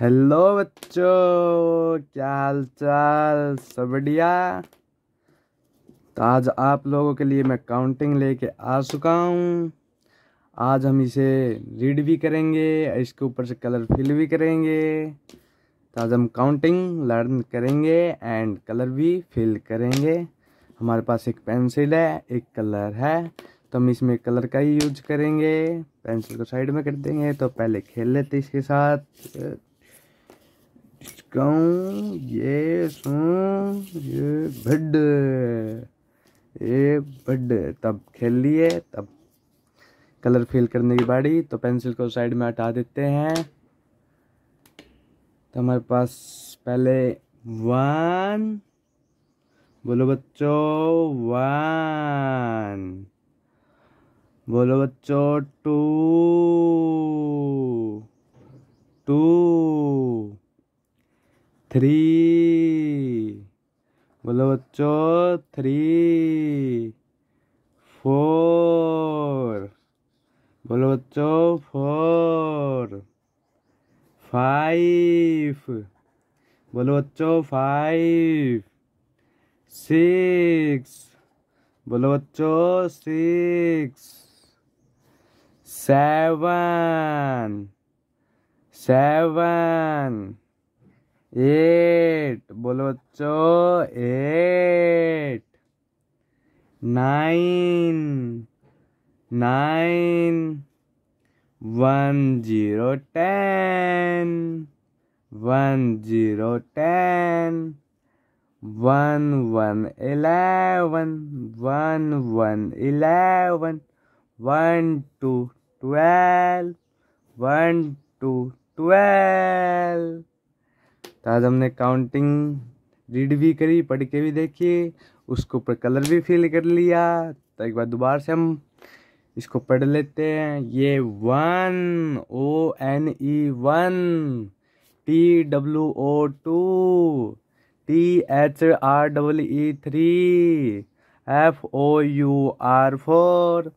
hello बच्चों क्या हाल चाल सब बढ़िया तो आज आप लोगों के लिए मैं काउंटिंग लेके आ चुका हूँ आज हम इसे रीड भी करेंगे इसके ऊपर से कलर फिल भी करेंगे तो आज हम काउंटिंग लर्न करेंगे एंड कलर भी फिल करेंगे हमारे पास एक पेंसिल है एक कलर है तो हम इसमें कलर का ही यूज करेंगे पेंसिल को साइड में कर देंगे तो पहले खेल लेते इसके साथ काऊ ये सू ये भड ये भड तब खेल लिए तब कलर फिल करने की बाड़ी तो पेंसिल को साइड में हटा देते हैं तो हमारे पास पहले वन बोलो बच्चों वन बोलो बच्चों टू थ्री बोलो बच्चों थ्री फोर बोलो बच्चों फोर फाइव बोलो बच्चों फाइव सिक्स बोलो बच्चों सिक्स सेवन सेवन एट बोलो बच्चों eight nine nine one zero ten one zero ten one one eleven one one eleven one two twelve one two twelve तो आज हमने काउंटिंग रीड भी करी पढ़ के भी देखी उसके ऊपर कलर भी फिल कर लिया तो एक बार दोबारा से हम इसको पढ़ लेते हैं ये one O N E one T W O two T H R double E three F O U R four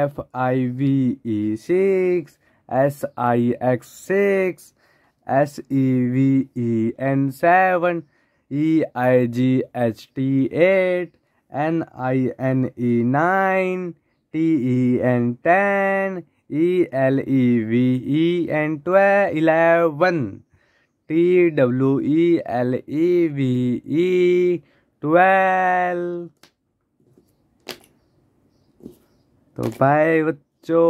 F I V E सिक्स S I X six S E V E N seven E I G H T eight N I N E nine T E N ten E L E V E N ट्वे eleven T W E L E V E twelve तो bye बच्चों